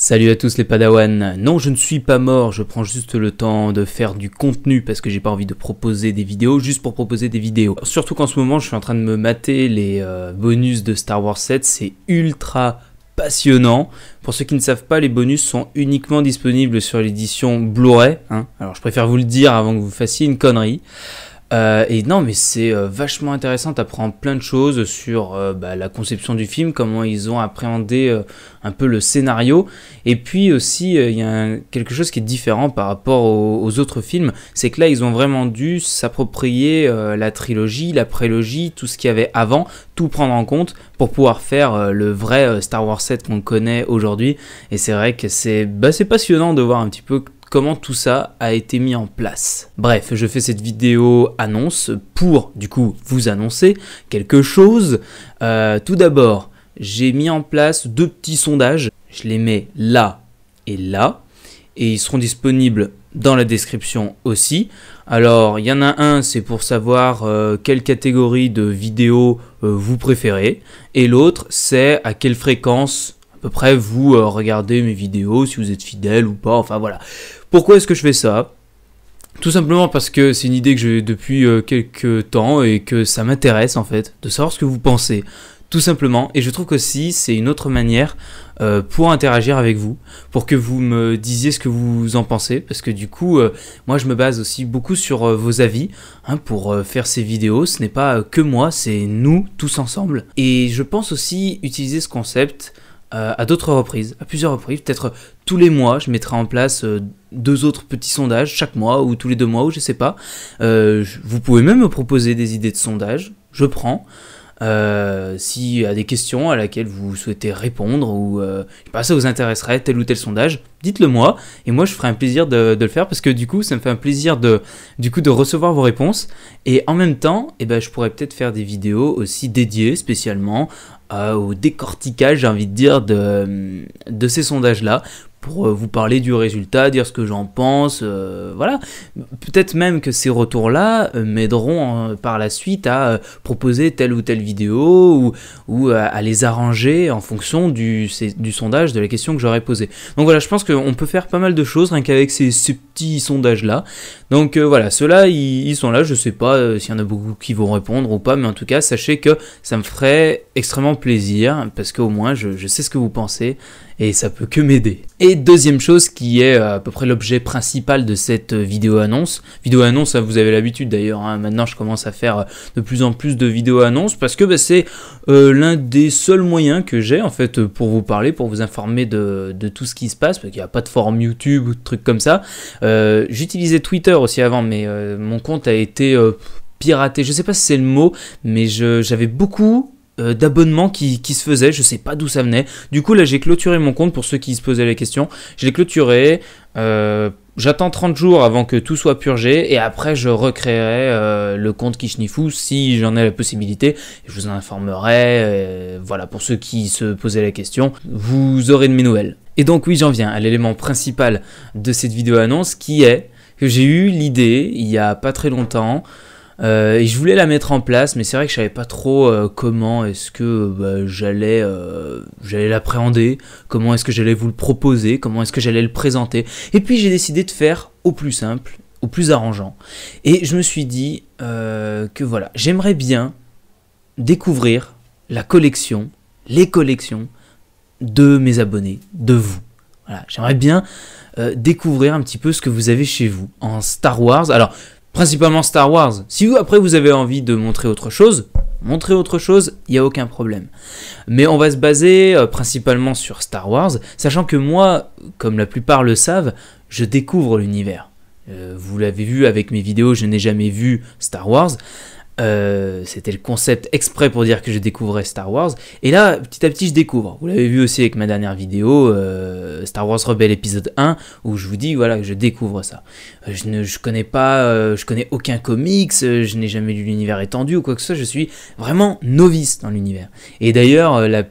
Salut à tous les Padawan. Non, je ne suis pas mort, je prends juste le temps de faire du contenu parce que j'ai pas envie de proposer des vidéos juste pour proposer des vidéos. Surtout qu'en ce moment, je suis en train de me mater les euh, bonus de Star Wars 7, c'est ultra passionnant. Pour ceux qui ne savent pas, les bonus sont uniquement disponibles sur l'édition Blu-ray. Hein. Alors je préfère vous le dire avant que vous fassiez une connerie. Euh, et non, mais c'est euh, vachement intéressant. apprends plein de choses sur euh, bah, la conception du film, comment ils ont appréhendé euh, un peu le scénario. Et puis aussi, il y a quelque chose qui est différent par rapport aux, autres films, c'est que là, ils ont vraiment dû s'approprier la trilogie, la prélogie, tout ce qu'il y avait avant, tout prendre en compte pour pouvoir faire le vrai Star Wars 7 qu'on connaît aujourd'hui. Et c'est vrai que c'est bah, passionnant de voir un petit peu comment tout ça a été mis en place. Bref, je fais cette vidéo annonce pour, du coup, vous annoncer quelque chose. Euh, tout d'abord, j'ai mis en place deux petits sondages. Je les mets là et là. Et ils seront disponibles dans la description aussi. Alors, il y en a un, c'est pour savoir euh, quelle catégorie de vidéos euh, vous préférez. Et l'autre, c'est à quelle fréquence à peu près vous regardez mes vidéos, si vous êtes fidèle ou pas. Enfin voilà. Pourquoi est-ce que je fais ça tout simplement parce que c'est une idée que j'ai depuis euh, quelques temps et que ça m'intéresse en fait de savoir ce que vous pensez tout simplement. Et je trouve si c'est une autre manière euh, pour interagir avec vous, pour que vous me disiez ce que vous en pensez, parce que du coup, euh, moi, je me base aussi beaucoup sur vos avis hein, pour faire ces vidéos. Ce n'est pas que moi, c'est nous tous ensemble. Et je pense aussi utiliser ce concept à d'autres reprises, à plusieurs reprises, peut-être tous les mois, je mettrai en place euh, deux autres petits sondages chaque mois ou tous les deux mois ou je sais pas. Euh, vous pouvez même me proposer des idées de sondages, je prends. Euh, S'il y a des questions à laquelle vous souhaitez répondre ou je sais pas, ça vous intéresserait, tel ou tel sondage, dites-le moi et moi je ferai un plaisir de, le faire parce que du coup ça me fait un plaisir de, du coup, de recevoir vos réponses et en même temps eh ben, je pourrais peut-être faire des vidéos aussi dédiées spécialement au décortiquage j'ai envie de dire de, de ces sondages là pour euh, vous parler du résultat, dire ce que j'en pense, euh, voilà. Peut-être même que ces retours-là euh, m'aideront hein, par la suite à proposer telle ou telle vidéo ou, à, les arranger en fonction du, sondage, de la question que j'aurais posée. Donc voilà, je pense qu'on peut faire pas mal de choses rien qu'avec ces, petits sondages-là. Donc voilà, ceux-là, ils, sont là, je sais pas s'il y en a beaucoup qui vont répondre ou pas, mais en tout cas, sachez que ça me ferait extrêmement plaisir parce qu'au moins, je sais ce que vous pensez et ça peut que m'aider. Et deuxième chose qui est euh, à peu près l'objet principal de cette euh, vidéo annonce. Vidéo annonce, hein, vous avez l'habitude d'ailleurs, hein. maintenant je commence à faire euh, de plus en plus de vidéos annonces parce que bah, c'est l'un des seuls moyens que j'ai en fait pour vous parler, pour vous informer de, tout ce qui se passe, parce qu'il n'y a pas de forum YouTube ou de trucs comme ça. J'utilisais Twitter aussi avant, mais mon compte a été piraté. Je ne sais pas si c'est le mot, mais j'avais beaucoup euh, d'abonnements qui, qui, se faisaient, je sais pas d'où ça venait. Du coup là j'ai clôturé mon compte pour ceux qui se posaient la question. j'ai clôturé. Euh, j'attends 30 jours avant que tout soit purgé et après je recréerai euh, le compte Kishnifou si j'en ai la possibilité. Je vous en informerai. voilà, pour ceux qui se posaient la question, vous aurez de mes nouvelles. Et donc oui, j'en viens à l'élément principal de cette vidéo annonce qui est que j'ai eu l'idée il y a pas très longtemps euh, et je voulais la mettre en place, mais c'est vrai que je savais pas trop euh, comment est-ce que bah, j'allais, euh, j'allais l'appréhender, comment est-ce que j'allais vous le proposer, comment est-ce que j'allais le présenter. Et puis j'ai décidé de faire au plus simple, au plus arrangeant. Et je me suis dit que voilà, j'aimerais bien découvrir la collection, les collections de mes abonnés, de vous. Voilà, j'aimerais bien découvrir un petit peu ce que vous avez chez vous en Star Wars. Alors, principalement Star Wars. Si vous après vous avez envie de montrer autre chose, montrer autre chose, il n'y a aucun problème. Mais on va se baser euh, principalement sur Star Wars, sachant que moi, comme la plupart le savent, je découvre l'univers. Euh, vous l'avez vu avec mes vidéos, je n'ai jamais vu Star Wars. Euh, c'était le concept exprès pour dire que je découvrais Star Wars. Et là, petit à petit, je découvre. Vous l'avez vu aussi avec ma dernière vidéo, euh, Star Wars Rebelle épisode 1, où je vous dis, voilà, que je découvre ça. Euh, je ne connais pas, je connais aucun comics, je n'ai jamais lu l'univers étendu ou quoi que ce soit, je suis vraiment novice dans l'univers. Et d'ailleurs, la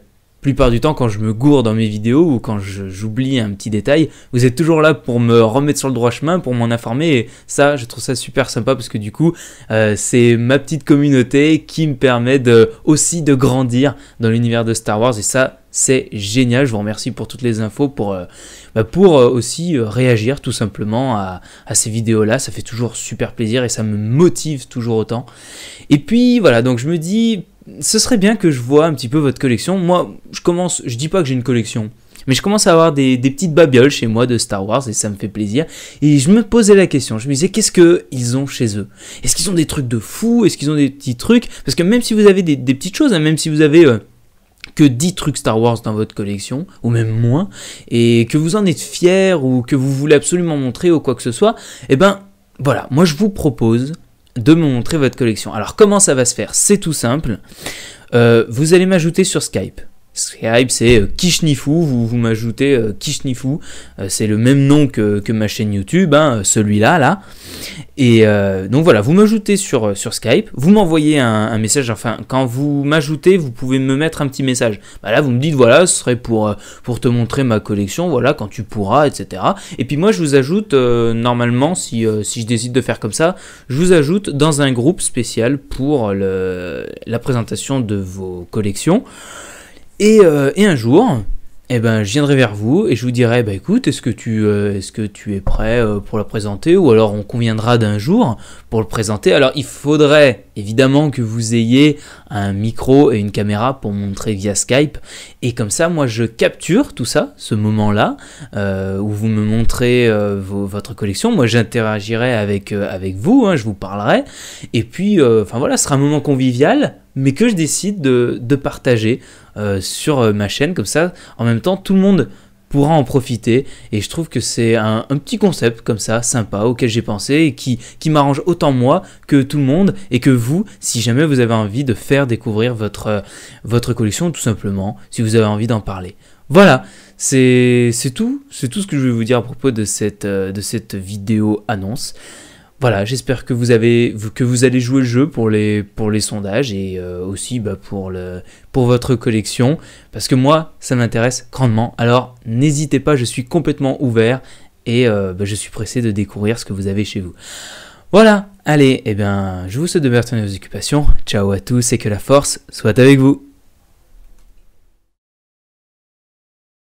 plupart du temps, quand je me gourre dans mes vidéos ou quand j'oublie un petit détail, vous êtes toujours là pour me remettre sur le droit chemin, pour m'en informer. Et ça, je trouve ça super sympa parce que du coup, euh, c'est ma petite communauté qui me permet de, aussi de grandir dans l'univers de Star Wars. Et ça, c'est génial. Je vous remercie pour toutes les infos, pour, euh, bah, pour euh, aussi réagir tout simplement à, à ces vidéos-là. Ça fait toujours super plaisir et ça me motive toujours autant. Et puis voilà, donc je me dis ce serait bien que je vois un petit peu votre collection. Moi, je commence, je dis pas que j'ai une collection, mais je commence à avoir des, petites babioles chez moi de Star Wars et ça me fait plaisir. Et je me posais la question, je me disais qu'est-ce qu'ils ont chez eux Est-ce qu'ils ont des trucs de fou Est-ce qu'ils ont des petits trucs Parce que même si vous avez des, petites choses, hein, même si vous avez... Euh, que 10 trucs Star Wars dans votre collection, ou même moins, et que vous en êtes fier, ou que vous voulez absolument montrer, ou quoi que ce soit, eh ben voilà, moi je vous propose de me montrer votre collection. Alors comment ça va se faire C'est tout simple. Euh, vous allez m'ajouter sur Skype. Skype, c'est euh, Kishnifu, vous, m'ajoutez euh, Kishnifu, euh, c'est le même nom que, ma chaîne YouTube, hein, celui-là, là. Et donc voilà, vous m'ajoutez sur, sur Skype, vous m'envoyez un, message, enfin, quand vous m'ajoutez, vous pouvez me mettre un petit message. Bah là, vous me dites, voilà, ce serait pour, pour te montrer ma collection, voilà, quand tu pourras, etc. Et puis moi, je vous ajoute, normalement, si, si je décide de faire comme ça, je vous ajoute dans un groupe spécial pour le, la présentation de vos collections. Euh, et, un jour, eh ben, je viendrai vers vous et je vous dirai, bah écoute, est-ce que tu, euh, est-ce que tu es prêt euh, pour la présenter ou alors on conviendra d'un jour pour le présenter. Alors il faudrait évidemment que vous ayez un micro et une caméra pour montrer via Skype et comme ça, moi je capture tout ça, ce moment-là où vous me montrez votre collection. Moi j'interagirai avec avec vous, hein, je vous parlerai et puis, enfin voilà, ce sera un moment convivial mais que je décide de, partager euh, sur euh, ma chaîne. Comme ça, en même temps, tout le monde pourra en profiter. Et je trouve que c'est un, petit concept comme ça, sympa, auquel j'ai pensé et qui, m'arrange autant moi que tout le monde et que vous, si jamais vous avez envie de faire découvrir votre, euh, votre collection, tout simplement, si vous avez envie d'en parler. Voilà, c'est tout, c'est tout ce que je vais vous dire à propos de cette, de cette vidéo annonce voilà, j'espère que vous avez que vous allez jouer le jeu pour les pour les sondages et euh, aussi bah, pour le pour votre collection parce que moi ça m'intéresse grandement. Alors n'hésitez pas, je suis complètement ouvert et euh, bah, je suis pressé de découvrir ce que vous avez chez vous. Voilà, allez, et eh bien je vous souhaite de vos occupations. Ciao à tous et que la force soit avec vous.